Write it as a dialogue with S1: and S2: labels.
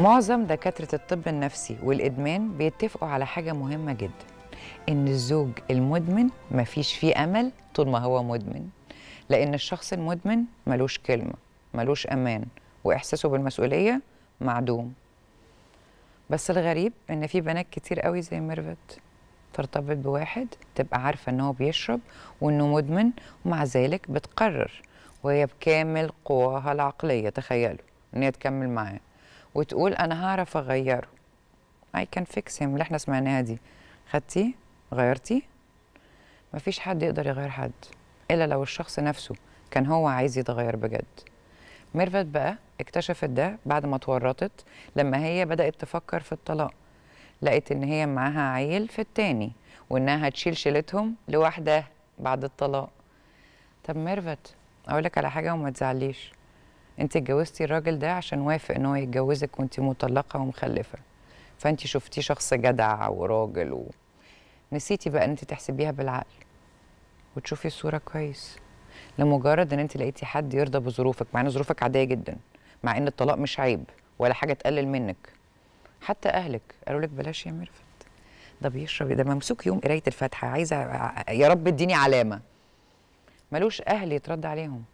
S1: معظم دكاترة الطب النفسي والإدمان بيتفقوا على حاجة مهمة جدا إن الزوج المدمن مفيش فيه أمل طول ما هو مدمن لأن الشخص المدمن ملوش كلمة ملوش أمان وإحساسه بالمسؤولية معدوم بس الغريب إن في بنات كتير قوي زي ميرفت ترتبط بواحد تبقى عارفة إنه بيشرب وإنه مدمن ومع ذلك بتقرر وهي بكامل قواها العقلية تخيلوا إن هي تكمل معاه وتقول انا هعرف اغيره اي كان فيكس هيم اللي احنا سمعناها دي خدتي غيرتي مفيش حد يقدر يغير حد الا لو الشخص نفسه كان هو عايز يتغير بجد ميرفت بقى اكتشفت ده بعد ما اتورطت لما هي بدات تفكر في الطلاق لقيت ان هي معاها عيل في التاني وانها هتشيل شيلتهم لوحدها بعد الطلاق طب ميرفت اقول لك على حاجه وما تزعليش انت اتجوزتي الراجل ده عشان وافق ان هو يتجوزك وانت مطلقه ومخلفه فانت شفتيه شخص جدع وراجل و... نسيتي بقى ان انت تحسبيها بالعقل وتشوفي الصوره كويس لمجرد ان انت لقيتي حد يرضى بظروفك مع ان ظروفك عاديه جدا مع ان الطلاق مش عيب ولا حاجه تقلل منك حتى اهلك قالوا لك بلاش يا ميرفت ده بيشرب ده ممسوك يوم قرايه الفاتحه عايزه يا رب اديني علامه ملوش اهل يترد عليهم